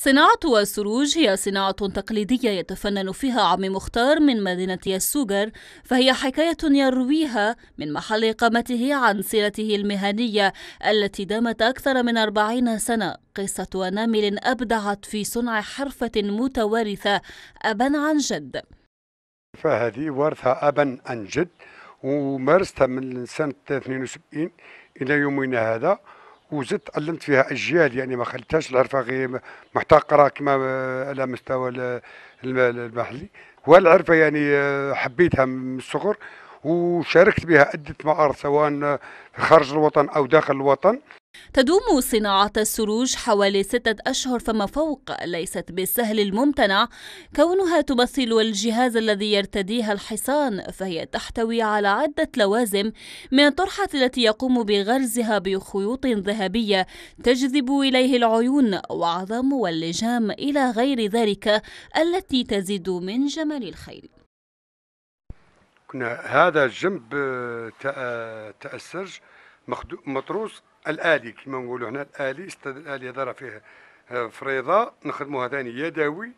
صناعة السروج هي صناعة تقليدية يتفنن فيها عم مختار من مدينة السوجر فهي حكاية يرويها من محل إقامته عن سيرته المهنية التي دامت أكثر من أربعين سنة قصة أنامل أبدعت في صنع حرفة متوارثة أبا عن جد فهذه ورثة أبا عن جد ومارستها من سنة 72 إلى يومنا هذا وزدت علمت فيها اجيال يعني ما خليتهاش العرفه غير محتقره كما آه، على مستوى المحلي والعرفه يعني آه، حبيتها من الصغر وشاركت بها عده معارض سواء خارج الوطن او داخل الوطن تدوم صناعة السروج حوالي ستة أشهر فما فوق ليست بالسهل الممتنع كونها تمثل الجهاز الذي يرتديها الحصان فهي تحتوي على عدة لوازم من الطرحة التي يقوم بغرزها بخيوط ذهبية تجذب إليه العيون وعظم واللجام إلى غير ذلك التي تزيد من جمال الخيل كنا هذا الجنب آه، تأسرج مطروس الالي كما نقولوا هنا الالي استاد الالي راه فيه آه، فريضه نخدموها ثاني يدوي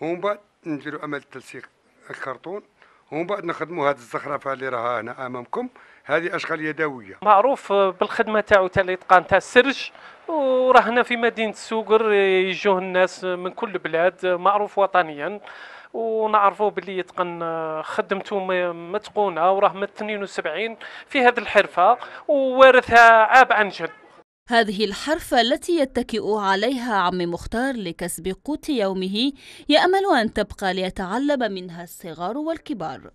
ومن بعد نديروا عمل تلصيق الكرتون ومن بعد نخدموا هذه الزخرفه اللي راها هنا امامكم هذه اشغال يدويه معروف آه، بالخدمه تاعو تاع الاتقان تاع السرج وراه هنا في مدينه سوقر آه، يجوه الناس من كل بلاد معروف وطنيا ونعرفوا باللي يتقن آه، خدمته متقونه وراه من 72 في هذه الحرفه ووارثها عاب عن جد هذه الحرفة التي يتكئ عليها عم مختار لكسب قوت يومه يأمل أن تبقى ليتعلم منها الصغار والكبار